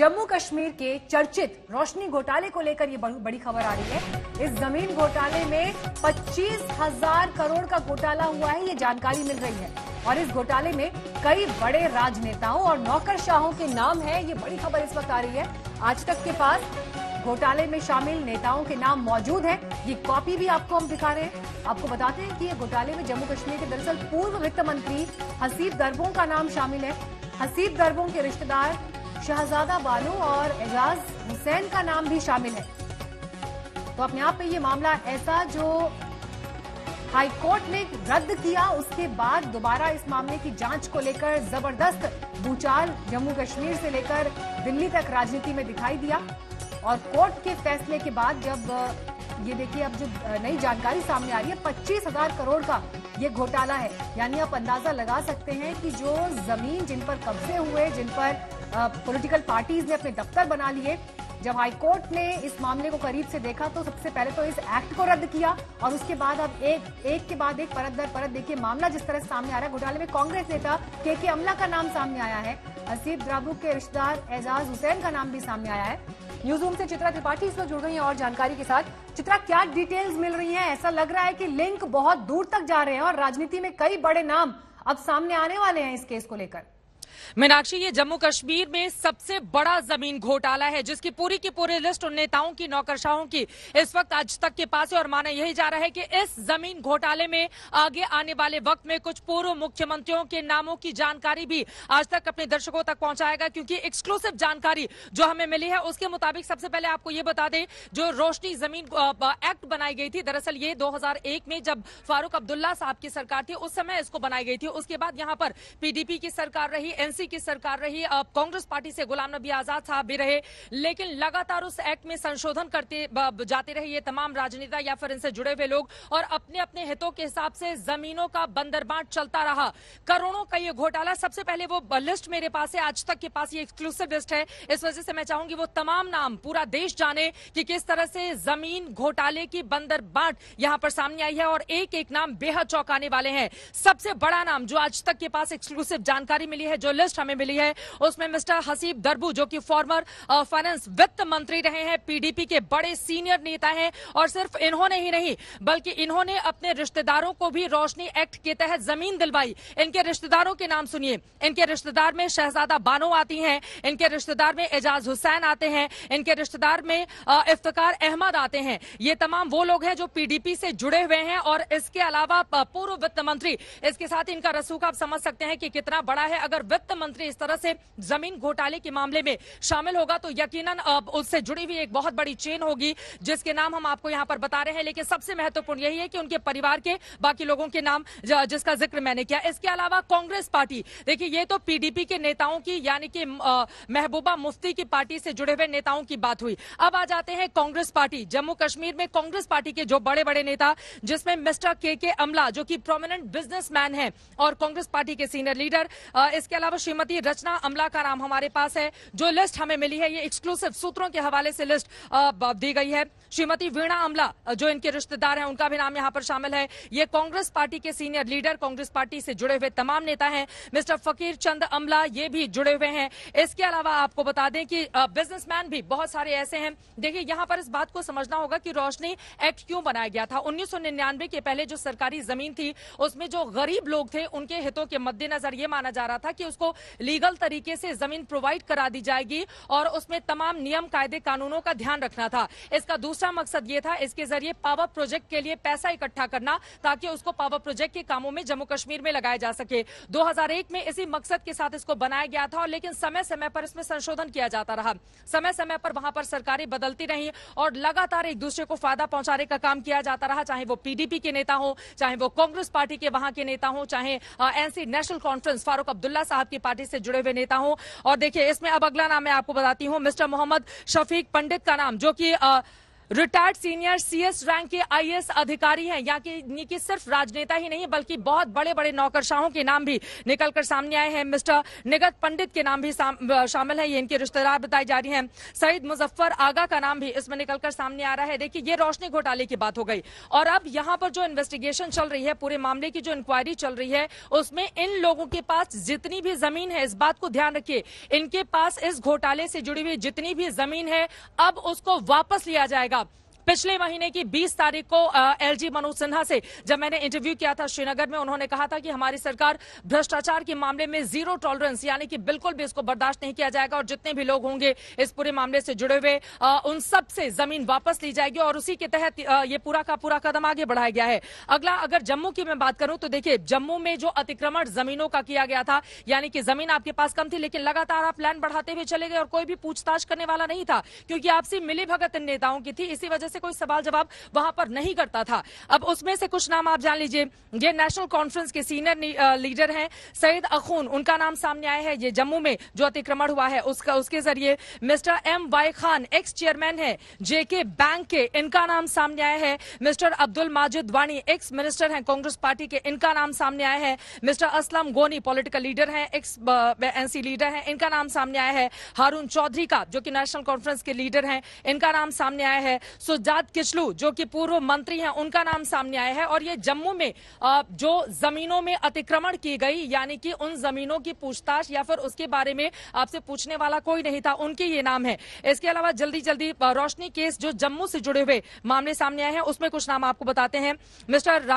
जम्मू कश्मीर के चर्चित रोशनी घोटाले को लेकर ये बड़ी खबर आ रही है इस जमीन घोटाले में पच्चीस हजार करोड़ का घोटाला हुआ है ये जानकारी मिल रही है और इस घोटाले में कई बड़े राजनेताओं और नौकरशाहों के नाम है ये बड़ी खबर इस वक्त आ रही है आज तक के पास घोटाले में शामिल नेताओं के नाम मौजूद हैं ये कॉपी भी आपको हम दिखा रहे हैं आपको बताते हैं कि ये घोटाले में जम्मू कश्मीर के दरअसल पूर्व वित्त मंत्री हसीब दरबों का नाम शामिल है हसीब दरबों के रिश्तेदार शहजादा बानो और एजाज हुसैन का नाम भी शामिल है तो अपने आप में ये मामला ऐसा जो हाईकोर्ट ने रद्द किया उसके बाद दोबारा इस मामले की जांच को लेकर जबरदस्त भूचाल जम्मू कश्मीर से लेकर दिल्ली तक राजनीति में दिखाई दिया और कोर्ट के फैसले के बाद जब ये देखिए अब जो नई जानकारी सामने आ रही है पच्चीस हजार करोड़ का ये घोटाला है यानी आप अंदाजा लगा सकते हैं कि जो जमीन जिन पर कब्जे हुए जिन पर पॉलिटिकल पार्टीज ने अपने दफ्तर बना लिए जब हाईकोर्ट ने इस मामले को करीब से देखा तो सबसे पहले तो इस एक्ट को रद्द किया और उसके बाद अब एक एक के बाद एक परत दर परत देखिए मामला जिस तरह सामने आ रहा है घोटाले में कांग्रेस नेता के के अमला का नाम सामने आया है असीब द्राबू के रिश्तेदार एजाज हुसैन का नाम भी सामने आया है न्यूज रूम से चित्रा त्रिपाठी इस वक्त जुड़ गई है और जानकारी के साथ चित्रा क्या डिटेल्स मिल रही है ऐसा लग रहा है की लिंक बहुत दूर तक जा रहे हैं और राजनीति में कई बड़े नाम अब सामने आने वाले हैं इस केस को लेकर मीनाक्षी ये जम्मू कश्मीर में सबसे बड़ा जमीन घोटाला है जिसकी पूरी की पूरी लिस्ट उन नेताओं की नौकरशाहों की इस वक्त आज तक के पास है और माना यही जा रहा है कि इस जमीन घोटाले में आगे आने वाले वक्त में कुछ पूर्व मुख्यमंत्रियों के नामों की जानकारी भी आज तक अपने दर्शकों तक पहुंचाएगा क्योंकि एक्सक्लूसिव जानकारी जो हमें मिली है उसके मुताबिक सबसे पहले आपको ये बता दें जो रोशनी जमीन एक्ट बनाई गई थी दरअसल ये दो में जब फारूक अब्दुल्ला साहब की सरकार थी उस समय इसको बनाई गई थी उसके बाद यहाँ पर पीडीपी की सरकार रही एनसी की सरकार रही अब कांग्रेस पार्टी से गुलाम नबी आजाद साहब भी रहे लेकिन लगातार उस एक्ट में संशोधन करते जाते रहे ये तमाम राजनेता या फिर इनसे जुड़े हुए लोग और अपने अपने हितों के हिसाब से जमीनों का बंदरबाट चलता रहा करोड़ों का ये घोटाला सबसे पहले वो लिस्ट मेरे पास है आज तक के पास ये एक्सक्लूसिव लिस्ट है इस वजह से मैं चाहूंगी वो तमाम नाम पूरा देश जाने कि किस तरह से जमीन घोटाले की बांट यहां पर सामने आई है और एक एक नाम बेहद चौंकाने वाले हैं सबसे बड़ा नाम जो आज तक के पास एक्सक्लूसिव जानकारी मिली है जो लिस्ट हमें मिली है उसमें मिस्टर हसीब दरबू जो कि फॉर्मर फाइनेंस वित्त मंत्री रहे हैं पीडीपी के बड़े सीनियर नेता हैं और सिर्फ इन्होंने ही नहीं बल्कि इन्होंने अपने रिश्तेदारों को भी रोशनी एक्ट के तहत जमीन दिलवाई इनके रिश्तेदारों के नाम सुनिए इनके रिश्तेदार में शहजादा बानो आती है इनके रिश्तेदार में एजाज हुसैन आते हैं इनके रिश्तेदार में इफ्तार अहमद आते हैं ये तमाम वो लोग हैं जो पीडीपी से जुड़े हुए हैं और इसके अलावा पूर्व वित्त मंत्री इसके साथ इनका रसूख आप समझ सकते हैं कि कितना बड़ा है अगर वित्त मंत्री इस तरह से जमीन घोटाले के मामले में शामिल होगा तो यकीनन अब उससे जुड़ी हुई एक बहुत बड़ी चेन होगी जिसके नाम हम आपको यहाँ पर बता रहे हैं लेकिन सबसे महत्वपूर्ण यही है कि उनके परिवार के बाकी लोगों के नाम जिसका जिक्र मैंने किया इसके अलावा कांग्रेस पार्टी देखिए ये तो पीडीपी के नेताओं की यानी कि महबूबा मुफ्ती की पार्टी से जुड़े हुए नेताओं की बात हुई अब आ जाते हैं कांग्रेस पार्टी जम्मू कश्मीर में कांग्रेस पार्टी के जो बड़े बड़े नेता जिसमें मिस्टर के के अमला जो कि प्रोमिनेंट बिजनेसमैन है और कांग्रेस पार्टी के सीनियर लीडर इसके अलावा अलावा श्रीमती रचना अमला का नाम हमारे पास है जो लिस्ट हमें मिली है ये एक्सक्लूसिव सूत्रों के हवाले से लिस्ट दी गई है श्रीमती वीणा अमला जो इनके रिश्तेदार हैं उनका भी नाम यहाँ पर शामिल है ये कांग्रेस पार्टी के सीनियर लीडर कांग्रेस पार्टी से जुड़े हुए तमाम नेता हैं मिस्टर फकीर चंद अमला ये भी जुड़े हुए हैं इसके अलावा आपको बता दें कि बिजनेसमैन भी बहुत सारे ऐसे हैं देखिए यहाँ पर इस बात को समझना होगा कि रोशनी एक्ट क्यों बनाया गया था उन्नीस के पहले जो सरकारी जमीन थी उसमें जो गरीब लोग थे उनके हितों के मद्देनजर ये माना जा रहा था कि उसको उसको लीगल तरीके से जमीन प्रोवाइड करा दी जाएगी और उसमें तमाम नियम कायदे कानूनों का ध्यान रखना था इसका दूसरा मकसद ये था इसके जरिए पावर प्रोजेक्ट के लिए पैसा इकट्ठा करना ताकि उसको पावर प्रोजेक्ट के कामों में जम्मू कश्मीर में लगाया जा सके दो में इसी मकसद के साथ इसको बनाया गया था और लेकिन समय समय पर इसमें संशोधन किया जाता रहा समय समय पर वहां पर सरकारें बदलती रही और लगातार एक दूसरे को फायदा पहुंचाने का काम किया जाता रहा चाहे वो पीडीपी के नेता हो चाहे वो कांग्रेस पार्टी के वहां के नेता हो चाहे एनसी नेशनल कॉन्फ्रेंस फारूक अब्दुल्ला साहब आपकी पार्टी से जुड़े हुए नेता हूं और देखिए इसमें अब अगला नाम मैं आपको बताती हूं मिस्टर मोहम्मद शफीक पंडित का नाम जो कि रिटायर्ड सीनियर सीएस रैंक के आईएएस अधिकारी हैं यानी कि सिर्फ राजनेता ही नहीं बल्कि बहुत बड़े बड़े नौकरशाहों के नाम भी निकलकर सामने आए हैं मिस्टर निगत पंडित के नाम भी शामिल है ये इनके रिश्तेदार बताए जा रही हैं सईद मुजफ्फर आगा का नाम भी इसमें निकलकर सामने आ रहा है देखिए ये रोशनी घोटाले की बात हो गई और अब यहाँ पर जो इन्वेस्टिगेशन चल रही है पूरे मामले की जो इंक्वायरी चल रही है उसमें इन लोगों के पास जितनी भी जमीन है इस बात को ध्यान रखिए इनके पास इस घोटाले से जुड़ी हुई जितनी भी जमीन है अब उसको वापस लिया जाएगा पिछले महीने की बीस तारीख को एलजी मनोज सिन्हा से जब मैंने इंटरव्यू किया था श्रीनगर में उन्होंने कहा था कि हमारी सरकार भ्रष्टाचार के मामले में जीरो टॉलरेंस यानी कि बिल्कुल भी इसको बर्दाश्त नहीं किया जाएगा और जितने भी लोग होंगे इस पूरे मामले से जुड़े हुए उन सबसे जमीन वापस ली जाएगी और उसी के तहत ये पूरा का पूरा कदम आगे बढ़ाया गया है अगला अगर जम्मू की मैं बात करूं तो देखिए जम्मू में जो अतिक्रमण जमीनों का किया गया था यानी कि जमीन आपके पास कम थी लेकिन लगातार आप लैंड बढ़ाते हुए चले गए और कोई भी पूछताछ करने वाला नहीं था क्योंकि आपसी मिली भगत नेताओं की थी इसी वजह से कोई सवाल जवाब वहां पर नहीं करता था अब उसमें से कुछ नाम आप जान लीजिए ये नेशनल कॉन्फ्रेंस के सीनियर लीडर हैं सईद अखून उनका नाम सामने आया है ये जम्मू में जो अतिक्रमण हुआ है उसका उसके जरिए mister M Y Khan ex chairman है जेके बैंक के इनका नाम सामने आया है mister Abdul Majid Wani ex minister हैं कांग्रेस पार्टी के इनका नाम सामने आया है mister Aslam Goni political leader हैं एक्स एनसी लीडर हैं इनका नाम सामने आया है हारून चौधरी का जो कि नेशनल कॉन्फ्रेंस के लीडर हैं इनका नाम सामने आया है सो सुजात किचलू जो कि पूर्व मंत्री हैं उनका नाम सामने आया है और ये जम्मू में जो जमीनों में अतिक्रमण की गई यानी कि उन जमीनों की पूछताछ या फिर उसके बारे में आपसे पूछने वाला कोई नहीं था उनके ये नाम है इसके अलावा जल्दी जल्दी रोशनी केस जो जम्मू से जुड़े हुए मामले सामने आए हैं उसमें कुछ नाम आपको बताते हैं मिस्टर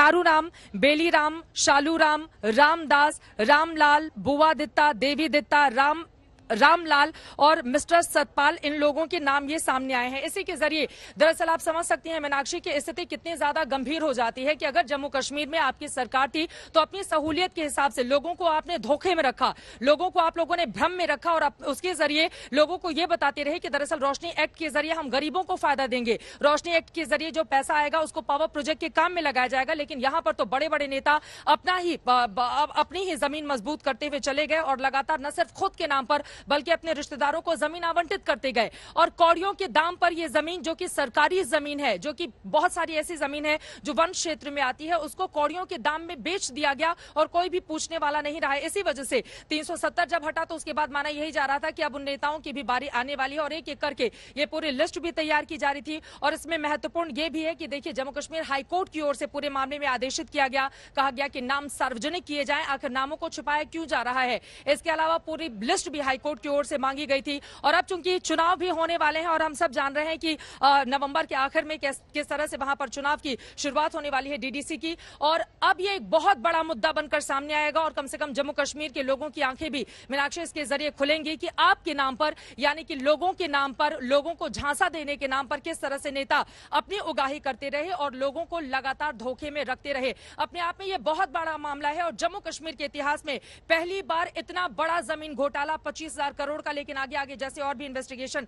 नारू राम बेली राम शालू राम रामदास रामलाल बुआ दित्ता देवी दित्ता राम रामलाल और मिस्टर सतपाल इन लोगों के नाम ये सामने आए हैं इसी के जरिए दरअसल आप समझ सकती हैं मीनाक्षी की स्थिति कितनी ज्यादा गंभीर हो जाती है कि अगर जम्मू कश्मीर में आपकी सरकार थी तो अपनी सहूलियत के हिसाब से लोगों को आपने धोखे में रखा लोगों को आप लोगों ने भ्रम में रखा और उसके जरिए लोगों को ये बताते रहे कि दरअसल रोशनी एक्ट के जरिए हम गरीबों को फायदा देंगे रोशनी एक्ट के जरिए जो पैसा आएगा उसको पावर प्रोजेक्ट के काम में लगाया जाएगा लेकिन यहाँ पर तो बड़े बड़े नेता अपना ही अपनी ही जमीन मजबूत करते हुए चले गए और लगातार न सिर्फ खुद के नाम पर बल्कि अपने रिश्तेदारों को जमीन आवंटित करते गए और कौड़ियों के दाम पर यह जमीन जो कि सरकारी जमीन है जो कि बहुत सारी ऐसी जमीन है जो वन क्षेत्र में आती है उसको कौड़ियों के दाम में बेच दिया गया और कोई भी पूछने वाला नहीं रहा इसी वजह से तीन जब हटा तो उसके बाद माना यही जा रहा था कि अब उन नेताओं की भी बारी आने वाली है और एक एक करके ये पूरी लिस्ट भी तैयार की जा रही थी और इसमें महत्वपूर्ण ये भी है कि देखिए जम्मू कश्मीर हाईकोर्ट की ओर से पूरे मामले में आदेशित किया गया कहा गया कि नाम सार्वजनिक किए जाए आखिर नामों को छुपाया क्यों जा रहा है इसके अलावा पूरी लिस्ट भी हाईकोर्ट हाईकोर्ट की ओर से मांगी गई थी और अब चूंकि चुनाव भी होने वाले हैं और हम सब जान रहे हैं कि नवंबर के आखिर में किस किस तरह से वहां पर चुनाव की शुरुआत होने वाली है डीडीसी की और अब ये एक बहुत बड़ा मुद्दा बनकर सामने आएगा और कम से कम जम्मू कश्मीर के लोगों की आंखें भी मीनाक्षी इसके जरिए खुलेंगी कि आपके नाम पर यानी कि लोगों के नाम पर लोगों को झांसा देने के नाम पर किस तरह से नेता अपनी उगाही करते रहे और लोगों को लगातार धोखे में रखते रहे अपने आप में यह बहुत बड़ा मामला है और जम्मू कश्मीर के इतिहास में पहली बार इतना बड़ा जमीन घोटाला पच्चीस हजार करोड़ का लेकिन आगे आगे जैसे और भी इन्वेस्टिगेशन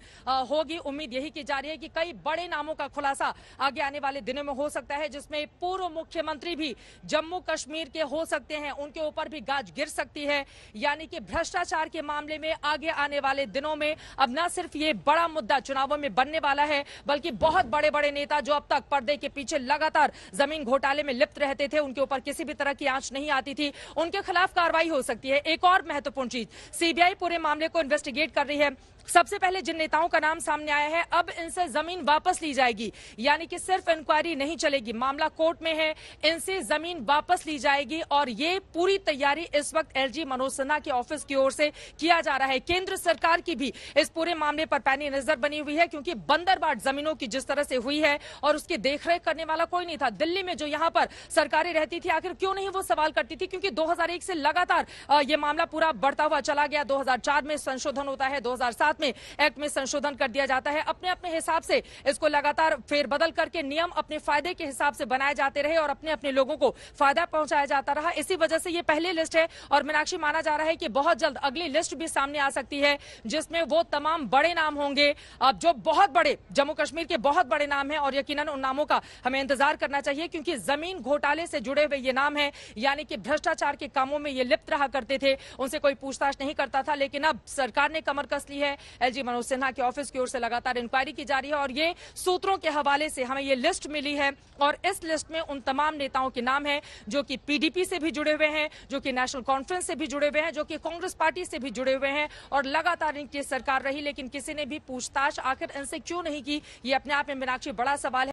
होगी उम्मीद यही की जा रही है कि कई बड़े नामों का खुलासा आगे आने वाले दिनों में हो सकता है जिसमें पूर्व मुख्यमंत्री भी जम्मू कश्मीर के हो सकते हैं उनके ऊपर भी गाज गिर सकती है यानी कि भ्रष्टाचार के मामले में आगे आने वाले दिनों में अब न सिर्फ ये बड़ा मुद्दा चुनावों में बनने वाला है बल्कि बहुत बड़े बड़े नेता जो अब तक पर्दे के पीछे लगातार जमीन घोटाले में लिप्त रहते थे उनके ऊपर किसी भी तरह की आंच नहीं आती थी उनके खिलाफ कार्रवाई हो सकती है एक और महत्वपूर्ण चीज सीबीआई पूरे मामले मामले को इन्वेस्टिगेट कर रही है सबसे पहले जिन नेताओं का नाम सामने आया है अब इनसे जमीन वापस ली जाएगी यानी कि सिर्फ इंक्वायरी नहीं चलेगी मामला कोर्ट में है इनसे जमीन वापस ली जाएगी और ये पूरी तैयारी इस वक्त एलजी मनोज सिन्हा के ऑफिस की ओर से किया जा रहा है केंद्र सरकार की भी इस पूरे मामले पर पैनी नजर बनी हुई है क्योंकि बंदरबाट जमीनों की जिस तरह से हुई है और उसकी देखरेख करने वाला कोई नहीं था दिल्ली में जो यहाँ पर सरकारें रहती थी आखिर क्यों नहीं वो सवाल करती थी क्योंकि दो से लगातार ये मामला पूरा बढ़ता हुआ चला गया दो में संशोधन होता है दो साथ में एक्ट में संशोधन कर दिया जाता है अपने अपने हिसाब से इसको लगातार फेरबदल करके नियम अपने फायदे के हिसाब से बनाए जाते रहे और अपने अपने लोगों को फायदा पहुंचाया जाता रहा इसी वजह से ये पहली लिस्ट है और मीनाक्षी माना जा रहा है कि बहुत जल्द अगली लिस्ट भी सामने आ सकती है जिसमें वो तमाम बड़े नाम होंगे अब जो बहुत बड़े जम्मू कश्मीर के बहुत बड़े नाम है और यकीन उन नामों का हमें इंतजार करना चाहिए क्योंकि जमीन घोटाले से जुड़े हुए ये नाम है यानी कि भ्रष्टाचार के कामों में ये लिप्त रहा करते थे उनसे कोई पूछताछ नहीं करता था लेकिन अब सरकार ने कमर कस ली है एलजी मनोज सिन्हा के ऑफिस की ओर से लगातार इंक्वायरी की जा रही है और ये सूत्रों के हवाले से हमें ये लिस्ट मिली है और इस लिस्ट में उन तमाम नेताओं के नाम है जो की पीडीपी से भी जुड़े हुए हैं जो की नेशनल कॉन्फ्रेंस से भी जुड़े हुए हैं जो की कांग्रेस पार्टी से भी जुड़े हुए हैं और लगातार इनकी सरकार रही लेकिन किसी ने भी पूछताछ आखिर इनसे क्यों नहीं की ये अपने आप में मीनाक्षी बड़ा सवाल है